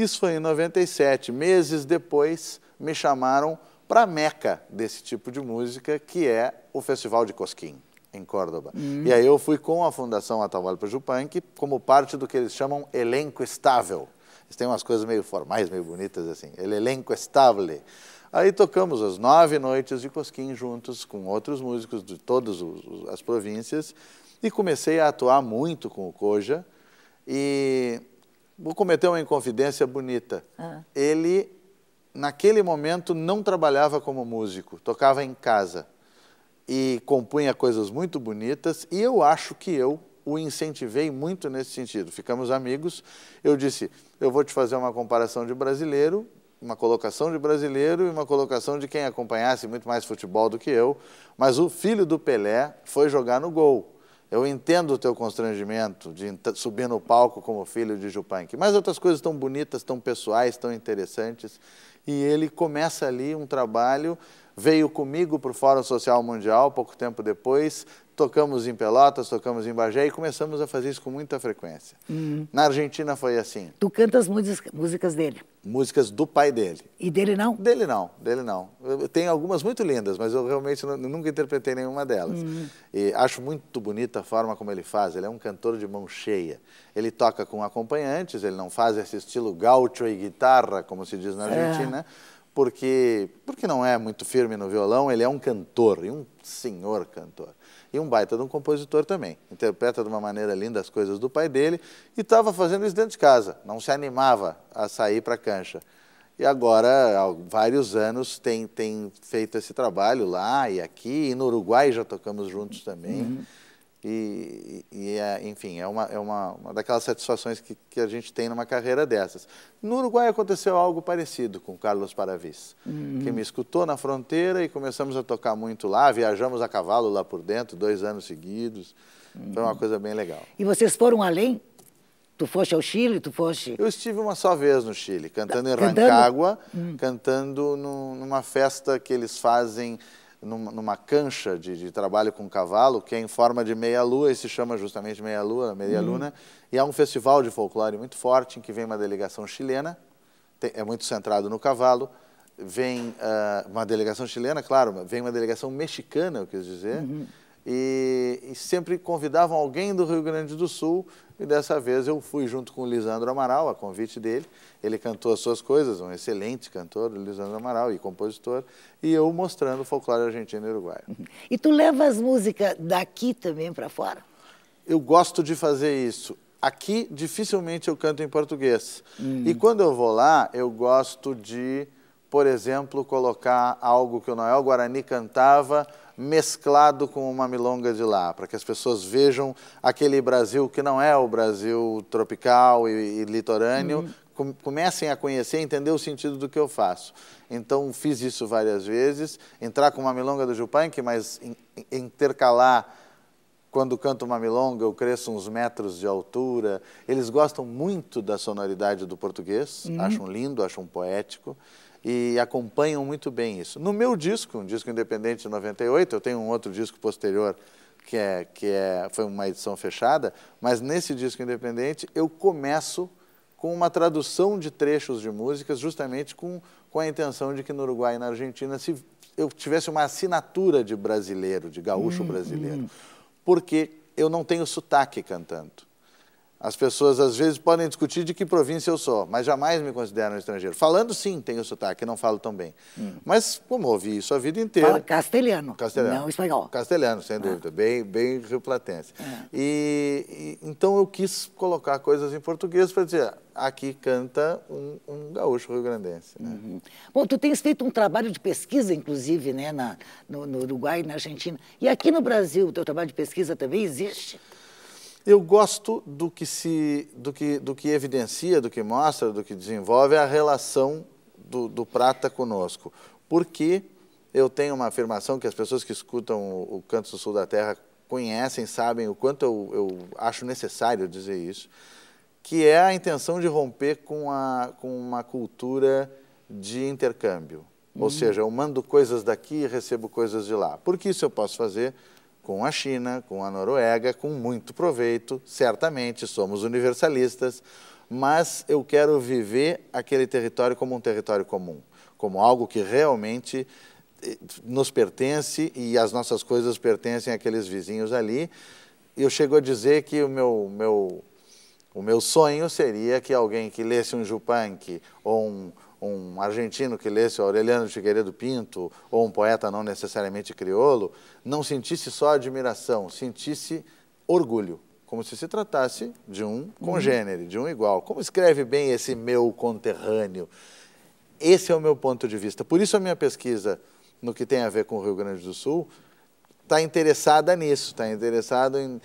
Isso foi em 97. Meses depois, me chamaram para a meca desse tipo de música, que é o Festival de Cosquim, em Córdoba. Hum. E aí eu fui com a Fundação Atahualpa Jupanque como parte do que eles chamam elenco estável. Eles têm umas coisas meio formais, meio bonitas assim. Ele é elenco estable. Aí tocamos as nove noites de Cosquim juntos com outros músicos de todas as províncias e comecei a atuar muito com o Koja e Vou cometer uma inconfidência bonita. Ah. Ele, naquele momento, não trabalhava como músico, tocava em casa e compunha coisas muito bonitas. E eu acho que eu o incentivei muito nesse sentido. Ficamos amigos. Eu disse: eu vou te fazer uma comparação de brasileiro, uma colocação de brasileiro e uma colocação de quem acompanhasse muito mais futebol do que eu. Mas o filho do Pelé foi jogar no gol. Eu entendo o teu constrangimento de subir no palco como filho de Jupank, mas outras coisas tão bonitas, tão pessoais, tão interessantes. E ele começa ali um trabalho veio comigo para o Fórum Social Mundial pouco tempo depois. Tocamos em Pelotas, tocamos em Bagé e começamos a fazer isso com muita frequência. Uhum. Na Argentina foi assim. Tu cantas músicas, dele? Músicas do pai dele. E dele não? Dele não, dele não. Tem algumas muito lindas, mas eu realmente nunca interpretei nenhuma delas. Uhum. E acho muito bonita a forma como ele faz. Ele é um cantor de mão cheia. Ele toca com acompanhantes, ele não faz esse estilo gaucho e guitarra, como se diz na é. Argentina. É porque, porque não é muito firme no violão, ele é um cantor, e um senhor cantor. E um baita de um compositor também. Interpreta de uma maneira linda as coisas do pai dele e estava fazendo isso dentro de casa, não se animava a sair para a cancha. E agora, há vários anos, tem, tem feito esse trabalho lá e aqui, e no Uruguai já tocamos juntos também. Uhum. E, e é, enfim, é, uma, é uma, uma daquelas satisfações que, que, a gente tem numa carreira dessas. No Uruguai aconteceu algo parecido com Carlos Paravis, uhum. que me escutou na fronteira e começamos a tocar muito lá, viajamos a cavalo lá por dentro, dois anos seguidos. Uhum. Foi uma uhum. coisa bem legal. E vocês foram além? Tu foste ao Chile, tu foste... Eu estive uma só vez no Chile, cantando em cantando? Rancagua, hum. cantando no, numa festa que eles fazem numa, numa cancha de, de, trabalho com cavalo, que é em forma de meia-lua, e se chama justamente meia-lua, meia-luna, uhum. e é um festival de folclore muito forte, em que vem uma delegação chilena, tem, é muito centrado no cavalo, vem uh, uma delegação chilena, claro, vem uma delegação mexicana, eu quis dizer, uhum e, e, sempre convidavam alguém do Rio Grande do Sul e dessa vez eu fui junto com o Lisandro Amaral, a convite dele. Ele cantou as suas coisas, um excelente cantor, Lisandro Amaral e compositor, e eu mostrando o folclore argentino e uruguaio. E tu leva as músicas daqui também para fora? Eu gosto de fazer isso. Aqui dificilmente eu canto em português. Hum. E quando eu vou lá, eu gosto de, por exemplo, colocar algo que o Noel Guarani cantava mesclado com uma milonga de lá, para que as pessoas vejam aquele Brasil que não é o Brasil tropical e, e litorâneo, uhum comecem a conhecer, entender o sentido do que eu faço. Então, fiz isso várias vezes, entrar com uma milonga do Jupanque, mas intercalar quando canto uma milonga, eu cresço uns metros de altura. Eles gostam muito da sonoridade do português, uhum. acham lindo, acham poético e acompanham muito bem isso. No meu disco, um disco independente de 98, eu tenho um outro disco posterior que, é, que é, foi uma edição fechada, mas nesse disco independente eu começo com uma tradução de trechos de músicas, justamente com, com a intenção de que no Uruguai e na Argentina se eu tivesse uma assinatura de brasileiro, de gaúcho hum, brasileiro, hum. porque eu não tenho sotaque cantando. As pessoas às vezes podem discutir de que província eu sou, mas jamais me consideram estrangeiro. Falando sim, tenho sotaque, não falo tão bem. Hum. Mas como ouvi isso a vida inteira. Fala castelhano. Castelhano. Não espanhol. Castelhano, sem ah. dúvida, ah. bem, bem Platense. Ah. E, e, então eu quis colocar coisas em português para dizer, aqui canta um, um gaúcho rio-grandense. Né? Uhum. Bom, tu tens feito um trabalho de pesquisa, inclusive, né, na, no, no Uruguai, na Argentina. E aqui no Brasil, o teu trabalho de pesquisa também existe? Eu gosto do que se, do que, do que evidencia, do que mostra, do que desenvolve a relação do, do prata conosco, porque eu tenho uma afirmação que as pessoas que escutam o, o Canto do Sul da Terra conhecem, sabem o quanto eu, eu acho necessário dizer isso, que é a intenção de romper com, a, com uma cultura de intercâmbio. Ou hum. seja, eu mando coisas daqui e recebo coisas de lá. Porque isso eu posso fazer com a China, com a Noruega, com muito proveito. Certamente somos universalistas, mas eu quero viver aquele território como um território comum, como algo que realmente eh, nos pertence e as nossas coisas pertencem àqueles vizinhos ali. Eu chego a dizer que o meu, meu o meu sonho seria que alguém que lesse um Jupank ou um, um argentino que lesse Aureliano de Figueiredo Pinto, ou um poeta não necessariamente criolo, não sentisse só admiração, sentisse orgulho, como se se tratasse de um uhum. congênere, de um igual. Como escreve bem esse meu conterrâneo? Esse é o meu ponto de vista. Por isso a minha pesquisa no que tem a ver com o Rio Grande do Sul está interessada nisso, está interessada em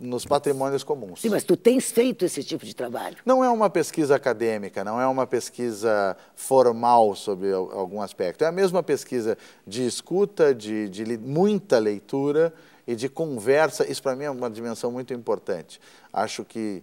nos patrimônios comuns. Sim, mas tu tens feito esse tipo de trabalho? Não é uma pesquisa acadêmica, não é uma pesquisa formal sobre algum aspecto. É a mesma pesquisa de escuta, de, de muita leitura e de conversa. Isso para mim é uma dimensão muito importante. Acho que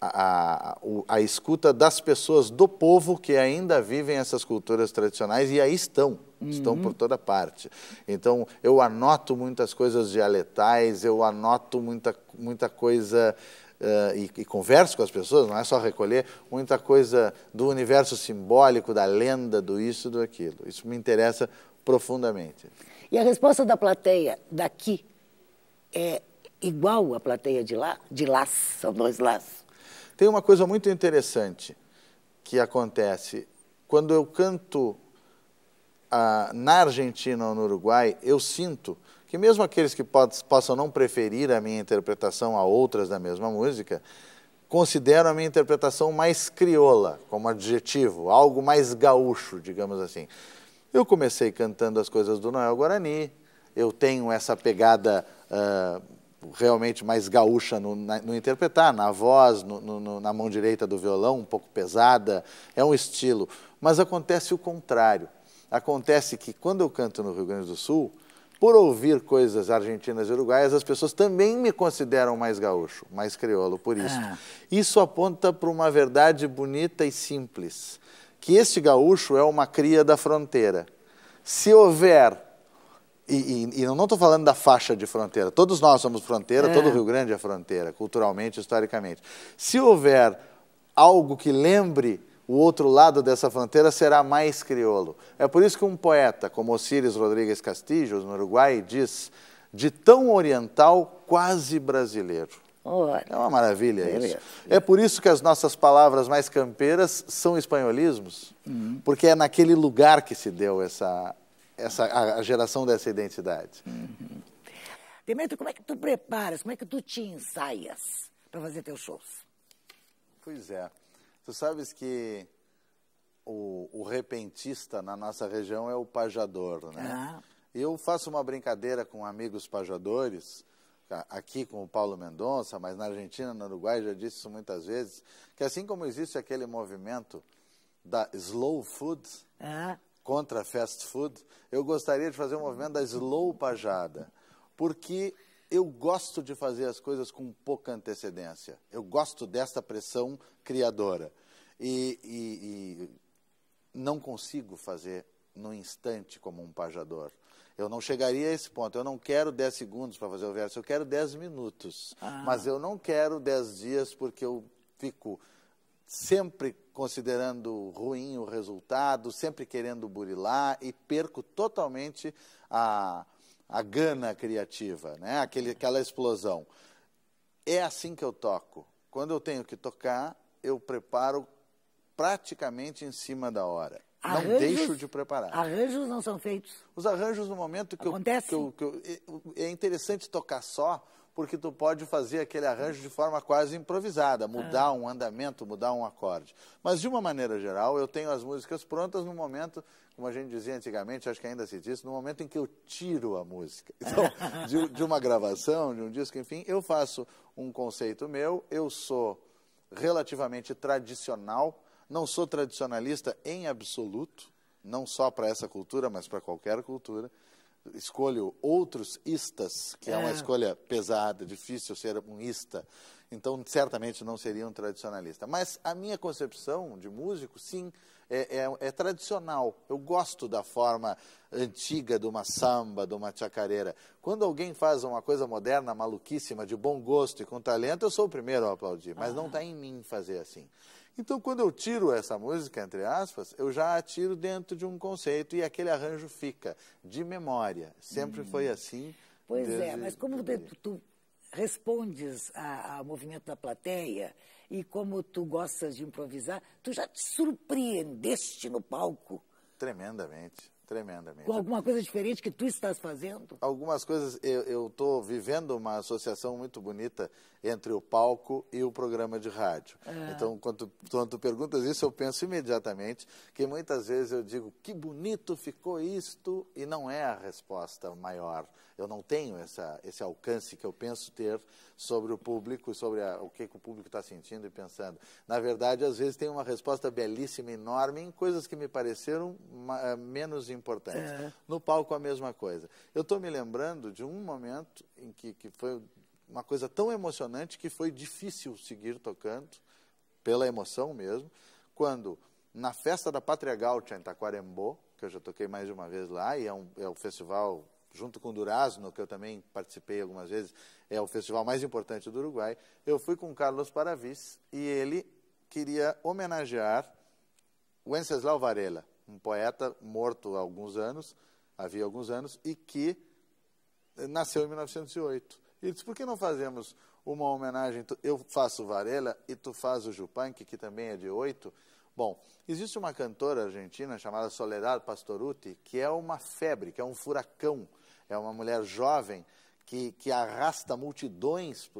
a, a, escuta das pessoas, do povo que ainda vivem essas culturas tradicionais e aí estão. Uhum. Estão por toda parte. Então, eu anoto muitas coisas dialetais, eu anoto muita, muita coisa Uh, e, e, converso com as pessoas, não é só recolher muita coisa do universo simbólico, da lenda, do isso, do aquilo. Isso me interessa profundamente. E a resposta da plateia daqui é igual à plateia de lá? De lá, são dois laços. Tem uma coisa muito interessante que acontece. Quando eu canto ah, na Argentina ou no Uruguai, eu sinto que mesmo aqueles que possam não preferir a minha interpretação a outras da mesma música, consideram a minha interpretação mais crioula, como adjetivo, algo mais gaúcho, digamos assim. Eu comecei cantando as coisas do Noel Guarani, eu tenho essa pegada ah, realmente mais gaúcha no, na, no interpretar, na voz, no, no, na mão direita do violão, um pouco pesada, é um estilo. Mas acontece o contrário. Acontece que quando eu canto no Rio Grande do Sul, por ouvir coisas argentinas e uruguaias, as pessoas também me consideram mais gaúcho, mais crioulo, por isso. Ah. Isso aponta para uma verdade bonita e simples, que este gaúcho é uma cria da fronteira. Se houver e, e, e, não estou falando da faixa de fronteira. Todos nós somos fronteira, é. todo o Rio Grande é fronteira, culturalmente, historicamente. Se houver algo que lembre o outro lado dessa fronteira, será mais crioulo. É por isso que um poeta como Osíris Rodrigues Castilhos, no Uruguai, diz de tão oriental, quase brasileiro. Olha, é uma maravilha isso. É por isso que as nossas palavras mais campeiras são espanholismos, uhum. porque é naquele lugar que se deu essa essa, a, a geração dessa identidade. Uhum. Demetrio, como é que tu preparas, como é que tu te ensaias para fazer teus shows? Pois é. Tu sabes que o, o, repentista na nossa região é o pajador, né? Ah. Eu faço uma brincadeira com amigos pajadores, aqui com o Paulo Mendonça, mas na Argentina, no Uruguai, já disse isso muitas vezes, que assim como existe aquele movimento da slow food, ah contra fast food, eu gostaria de fazer o um movimento da slow pajada, porque eu gosto de fazer as coisas com pouca antecedência. Eu gosto desta pressão criadora. E, e, e não consigo fazer no instante como um pajador. Eu não chegaria a esse ponto. Eu não quero 10 segundos para fazer o verso, eu quero 10 minutos. Ah. Mas eu não quero 10 dias porque eu fico sempre considerando ruim o resultado, sempre querendo burilar e perco totalmente a, a gana criativa, né? Aquele, aquela explosão. É assim que eu toco. Quando eu tenho que tocar, eu preparo praticamente em cima da hora. Arranjos, não deixo de preparar. Arranjos não são feitos. Os arranjos no momento que Acontece. eu, que eu, que eu é, é interessante tocar só, porque tu pode fazer aquele arranjo de forma quase improvisada, mudar ah. um andamento, mudar um acorde. Mas de uma maneira geral, eu tenho as músicas prontas no momento, como a gente dizia antigamente, acho que ainda se diz, no momento em que eu tiro a música. Então, de, de uma gravação, de um disco, enfim, eu faço um conceito meu, eu sou relativamente tradicional, não sou tradicionalista em absoluto, não só para essa cultura, mas para qualquer cultura escolho outros istas, que é, é uma escolha pesada, difícil ser um ista. Então, certamente não seria um tradicionalista. Mas a minha concepção de músico, sim, é, é, é, tradicional. Eu gosto da forma antiga de uma samba, de uma chacareira. Quando alguém faz uma coisa moderna, maluquíssima, de bom gosto e com talento, eu sou o primeiro a aplaudir, mas ah. não está em mim fazer assim. Então, quando eu tiro essa música, entre aspas, eu já a tiro dentro de um conceito e aquele arranjo fica de memória. Sempre hum. foi assim. Pois é, desde... é, mas como tu, respondes ao movimento da plateia e como tu gostas de improvisar, tu já te surpreendeste no palco? Tremendamente. Tremendamente. Com alguma coisa diferente que tu estás fazendo? Algumas coisas. Eu estou vivendo uma associação muito bonita entre o palco e o programa de rádio. É. Então, quando, quando tu perguntas isso, eu penso imediatamente que muitas vezes eu digo que bonito ficou isto e não é a resposta maior. Eu não tenho essa, esse alcance que eu penso ter sobre o público, sobre a, o que, que o público está sentindo e pensando. Na verdade, às vezes tem uma resposta belíssima, enorme, em coisas que me pareceram eh, menos importantes importante. É. No palco, a mesma coisa. Eu estou me lembrando de um momento em que, que foi uma coisa tão emocionante que foi difícil seguir tocando, pela emoção mesmo, quando na festa da Pátria Gaúcha em Taquarembó, que eu já toquei mais de uma vez lá, e é um, é um festival, junto com Durazno, que eu também participei algumas vezes, é o festival mais importante do Uruguai, eu fui com Carlos Paravis e ele queria homenagear Wenceslau Varela, um poeta morto há alguns anos, havia alguns anos, e que nasceu em 1908. Ele disse, por que não fazemos uma homenagem, eu faço Varela e tu faz o Jupanque, que também é de oito? Bom, existe uma cantora argentina chamada Soledad Pastoruti, que é uma febre, que é um furacão, é uma mulher jovem, que, que arrasta multidões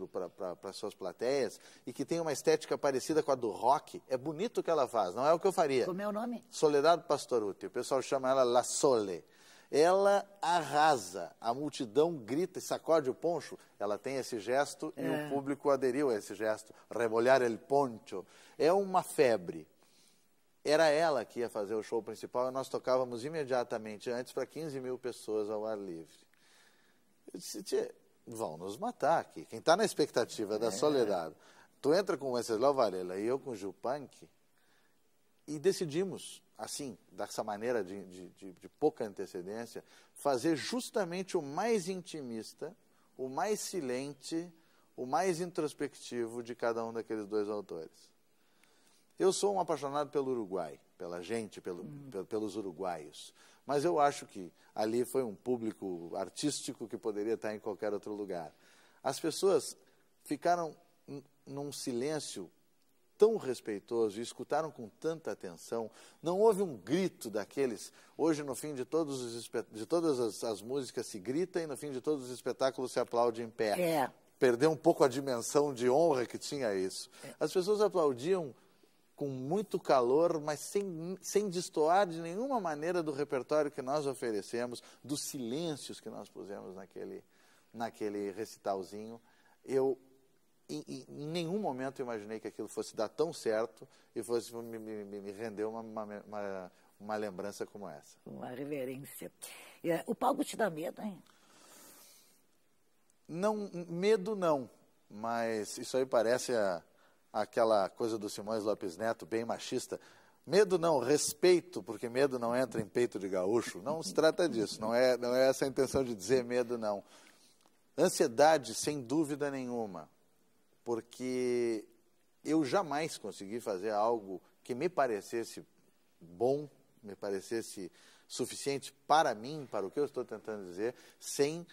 para suas plateias e que tem uma estética parecida com a do rock. É bonito o que ela faz, não é o que eu faria. Como é o nome? Soledad Pastoruti. O pessoal chama ela La Sole ela arrasa, a multidão grita e sacode o poncho. Ela tem esse gesto é. e o é. público aderiu a esse gesto, rebolhar el poncho. É uma febre. Era ela que ia fazer o show principal e nós tocávamos imediatamente antes para 15 mil pessoas ao ar livre. Eu disse, vão nos matar aqui. Quem está na expectativa é. da soledade tu entra com o Venceslau Varela e eu com o Punk, e decidimos, assim, dessa maneira de, de, de, de, pouca antecedência, fazer justamente o mais intimista, o mais silente, o mais introspectivo de cada um daqueles dois autores. Eu sou um apaixonado pelo Uruguai, pela gente, pelo, hum. pelos uruguaios. Mas eu acho que ali foi um público artístico que poderia estar em qualquer outro lugar. As pessoas ficaram num silêncio tão respeitoso e escutaram com tanta atenção. Não houve um grito daqueles. Hoje, no fim de, todos os, de todas as, as, músicas, se grita e no fim de todos os espetáculos se aplaude em pé. É. Perdeu um pouco a dimensão de honra que tinha isso. É. As pessoas aplaudiam com muito calor, mas sem, sem destoar de nenhuma maneira do repertório que nós oferecemos, dos silêncios que nós pusemos naquele, naquele recitalzinho. Eu, em, em nenhum momento, imaginei que aquilo fosse dar tão certo e fosse me, me, me render uma, uma, uma, uma lembrança como essa. Uma reverência. É, o palco te dá medo, hein? Não, medo não, mas isso aí parece a aquela coisa do Simões Lopes Neto, bem machista. Medo não, respeito, porque medo não entra em peito de gaúcho. Não se trata disso, não é, não é essa a intenção de dizer medo, não. Ansiedade, sem dúvida nenhuma, porque eu jamais consegui fazer algo que me parecesse bom, me parecesse suficiente para mim, para o que eu estou tentando dizer, sem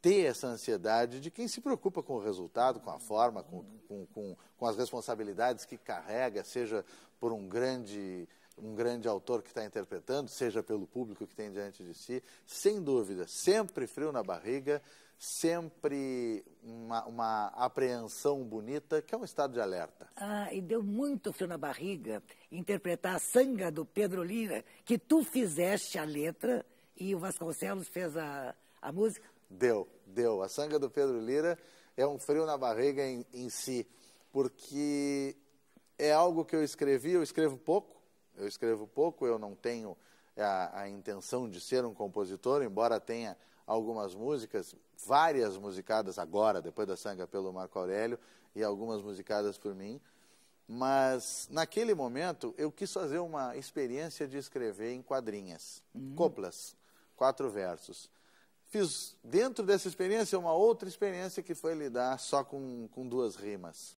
ter essa ansiedade de quem se preocupa com o resultado, com a forma, com, com, com, com as responsabilidades que carrega, seja por um grande um grande autor que está interpretando, seja pelo público que tem diante de si, sem dúvida, sempre frio na barriga, sempre uma, uma, apreensão bonita, que é um estado de alerta. Ah, e deu muito frio na barriga interpretar a sanga do Pedro Lira, que tu fizeste a letra e o Vasconcelos fez a, a música. Deu, deu. A sanga do Pedro Lira é um frio na barriga em, em si, porque é algo que eu escrevi, eu escrevo pouco, eu escrevo pouco, eu não tenho é, a, a intenção de ser um compositor, embora tenha algumas músicas, várias musicadas agora, depois da sanga é pelo Marco Aurélio, e algumas musicadas por mim. Mas naquele momento eu quis fazer uma experiência de escrever em quadrinhas, uhum. coplas, quatro versos. Fiz dentro dessa experiência uma outra experiência que foi lidar só com, com duas rimas.